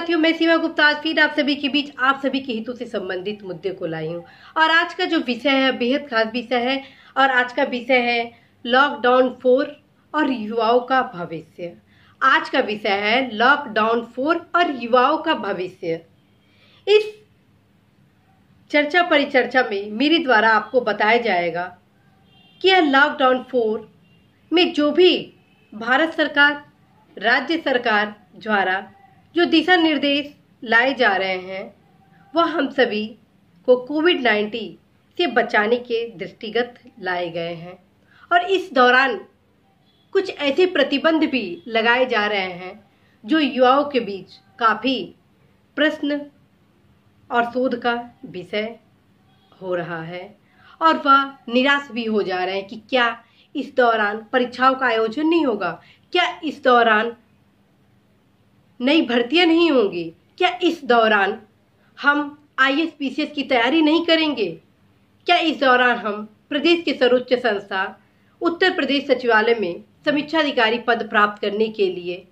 साथियों मैं सीमा गुप्ता आज फिर आप सभी के बीच आप सभी के हितों से संबंधित मुद्दे को लाई हूँ और आज का जो विषय है बेहद खास विषय है और आज का विषय है लॉकडाउन फोर और युवाओं का भविष्य आज का विषय है लॉकडाउन फोर और युवाओं का भविष्य इस चर्चा परिचर्चा में मेरे द्वारा आपको बताया जाएगा कि यह लॉकडाउन फोर में जो भी भारत सरकार राज्य सरकार द्वारा जो दिशा निर्देश लाए जा रहे हैं वह हम सभी को कोविड नाइन्टीन से बचाने के दृष्टिगत लाए गए हैं और इस दौरान कुछ ऐसे प्रतिबंध भी लगाए जा रहे हैं जो युवाओं के बीच काफ़ी प्रश्न और शोध का विषय हो रहा है और वह निराश भी हो जा रहे हैं कि क्या इस दौरान परीक्षाओं का आयोजन नहीं होगा क्या इस दौरान नई भर्तियां नहीं होंगी क्या इस दौरान हम आई एस की तैयारी नहीं करेंगे क्या इस दौरान हम प्रदेश के सर्वोच्च संस्था उत्तर प्रदेश सचिवालय में समीक्षा अधिकारी पद प्राप्त करने के लिए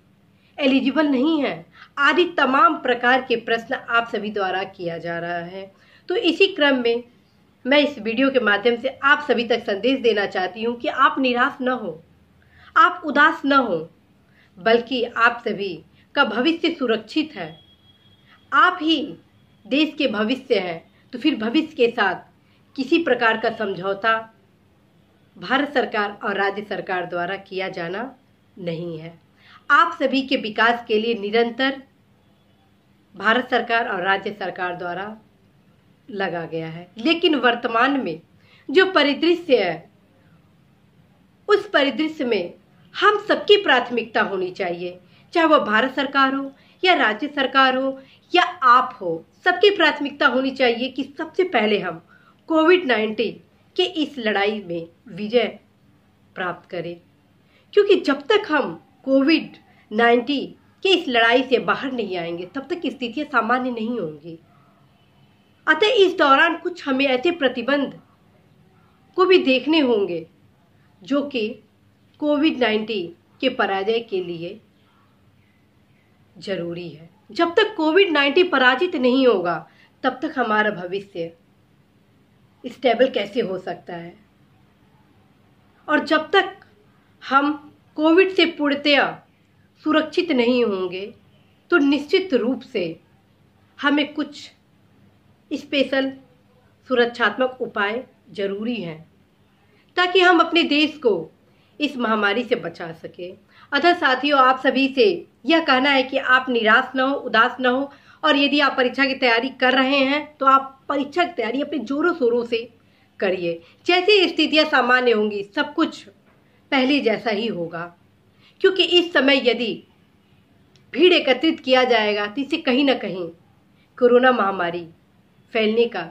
एलिजिबल नहीं है आदि तमाम प्रकार के प्रश्न आप सभी द्वारा किया जा रहा है तो इसी क्रम में मैं इस वीडियो के माध्यम से आप सभी तक संदेश देना चाहती हूँ कि आप निराश न हो आप उदास न हो बल्कि आप सभी का भविष्य सुरक्षित है आप ही देश के भविष्य हैं तो फिर भविष्य के साथ किसी प्रकार का समझौता भारत सरकार और राज्य सरकार द्वारा किया जाना नहीं है आप सभी के विकास के लिए निरंतर भारत सरकार और राज्य सरकार द्वारा लगा गया है लेकिन वर्तमान में जो परिदृश्य है उस परिदृश्य में हम सबकी प्राथमिकता होनी चाहिए चाहे वह भारत सरकार हो या राज्य सरकार हो या आप हो सबकी प्राथमिकता होनी चाहिए कि सबसे पहले हम कोविड नाइन्टीन के इस लड़ाई में विजय प्राप्त करें क्योंकि जब तक हम कोविड नाइन्टीन के इस लड़ाई से बाहर नहीं आएंगे तब तक स्थितियाँ सामान्य नहीं होंगी अतः इस दौरान कुछ हमें ऐसे प्रतिबंध को भी देखने होंगे जो कि कोविड नाइन्टीन के पराजय के लिए जरूरी है जब तक कोविड नाइन्टीन पराजित नहीं होगा तब तक हमारा भविष्य स्टेबल कैसे हो सकता है और जब तक हम कोविड से पूर्णतया सुरक्षित नहीं होंगे तो निश्चित रूप से हमें कुछ स्पेशल सुरक्षात्मक उपाय जरूरी हैं ताकि हम अपने देश को इस महामारी से बचा सके अतः साथियों आप सभी से यह कहना है कि आप निराश ना हो उदास ना हो और यदि आप परीक्षा की तैयारी कर रहे हैं तो आप परीक्षा की तैयारी अपने जोरों शोरों से करिए जैसी स्थितियां सामान्य होंगी सब कुछ पहले जैसा ही होगा क्योंकि इस समय यदि भीड़ एकत्रित किया जाएगा तो इसे कहीं ना कहीं कोरोना महामारी फैलने का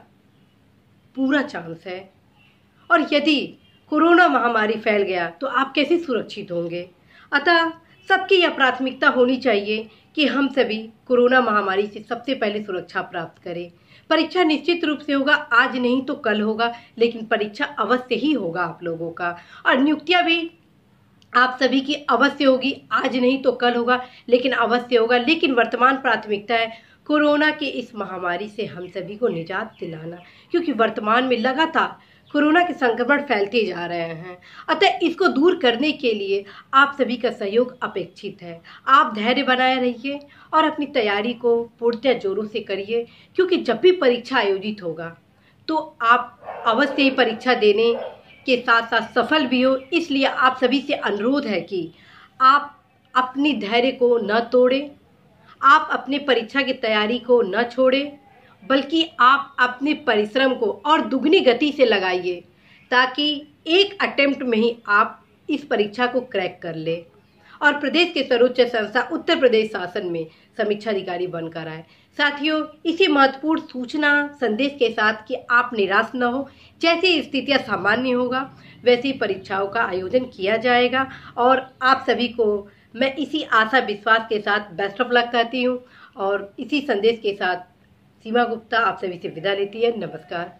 पूरा चांस है और यदि कोरोना महामारी फैल गया तो आप कैसे सुरक्षित होंगे अतः सबकी यह प्राथमिकता होनी चाहिए कि हम सभी कोरोना महामारी से सबसे पहले सुरक्षा प्राप्त करें परीक्षा निश्चित रूप से होगा आज नहीं तो कल होगा लेकिन परीक्षा अवश्य ही होगा आप लोगों का और नियुक्तियां भी आप सभी की अवश्य होगी आज नहीं तो कल होगा लेकिन अवश्य होगा लेकिन वर्तमान प्राथमिकता है कोरोना के इस महामारी से हम सभी को निजात दिलाना क्योंकि वर्तमान में लगातार कोरोना के संक्रमण फैलते जा रहे हैं अतः इसको दूर करने के लिए आप सभी का सहयोग अपेक्षित है आप धैर्य बनाए रहिए और अपनी तैयारी को पूर्णतः जोरों से करिए क्योंकि जब भी परीक्षा आयोजित होगा तो आप अवश्य ही परीक्षा देने के साथ साथ सफल भी हो इसलिए आप सभी से अनुरोध है कि आप अपनी धैर्य को न तोड़ें आप अपने परीक्षा की तैयारी को न छोड़ें बल्कि आप अपने परिश्रम को और दुगनी गति से लगाइए ताकि एक अटेम्प्ट में ही आप इस परीक्षा को क्रैक कर ले और प्रदेश के सर्वोच्च संस्था उत्तर प्रदेश शासन में समीक्षा अधिकारी बनकर आए साथियों इसी महत्वपूर्ण सूचना संदेश के साथ कि आप निराश न हो जैसी स्थितियां सामान्य होगा वैसी परीक्षाओं का आयोजन किया जाएगा और आप सभी को मैं इसी आशा विश्वास के साथ बेस्ट ऑफ लक कहती हूँ और इसी संदेश के साथ सीमा गुप्ता आप सभी से विदा लेती है नमस्कार